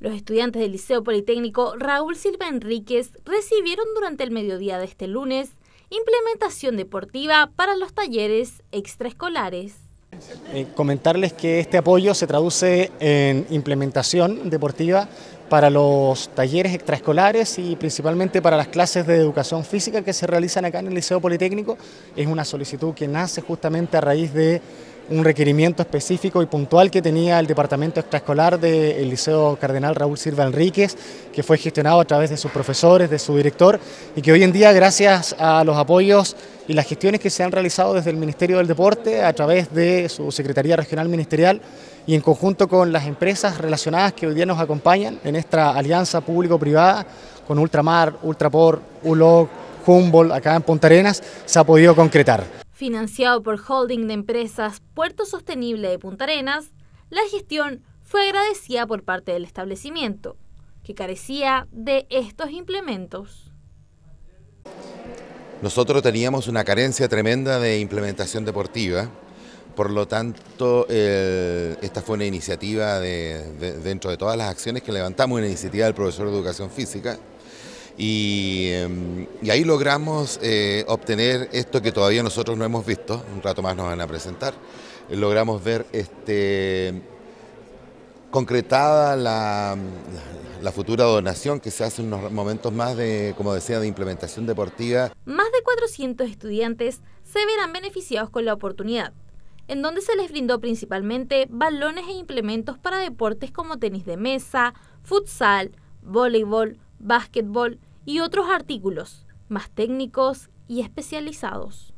Los estudiantes del Liceo Politécnico Raúl Silva Enríquez recibieron durante el mediodía de este lunes implementación deportiva para los talleres extraescolares. Eh, comentarles que este apoyo se traduce en implementación deportiva para los talleres extraescolares y principalmente para las clases de educación física que se realizan acá en el Liceo Politécnico. Es una solicitud que nace justamente a raíz de un requerimiento específico y puntual que tenía el departamento extraescolar del Liceo Cardenal Raúl Silva Enríquez, que fue gestionado a través de sus profesores, de su director, y que hoy en día, gracias a los apoyos y las gestiones que se han realizado desde el Ministerio del Deporte, a través de su Secretaría Regional Ministerial, y en conjunto con las empresas relacionadas que hoy día nos acompañan en esta alianza público-privada con Ultramar, Ultrapor, ULOG, Humboldt, acá en Punta Arenas, se ha podido concretar financiado por Holding de Empresas Puerto Sostenible de Punta Arenas, la gestión fue agradecida por parte del establecimiento, que carecía de estos implementos. Nosotros teníamos una carencia tremenda de implementación deportiva, por lo tanto, eh, esta fue una iniciativa de, dentro de todas las acciones que levantamos, una iniciativa del profesor de educación física, Em, y, ahí logramos eh, obtener esto que todavía nosotros no hemos visto, un rato más nos van a presentar. Logramos ver este, concretada la, la futura donación que se hace en unos momentos más de, como decía, de implementación deportiva. Más de 400 estudiantes se verán beneficiados con la oportunidad, en donde se les brindó principalmente balones e implementos para deportes como tenis de mesa, futsal, voleibol, básquetbol y otros artículos más técnicos y especializados.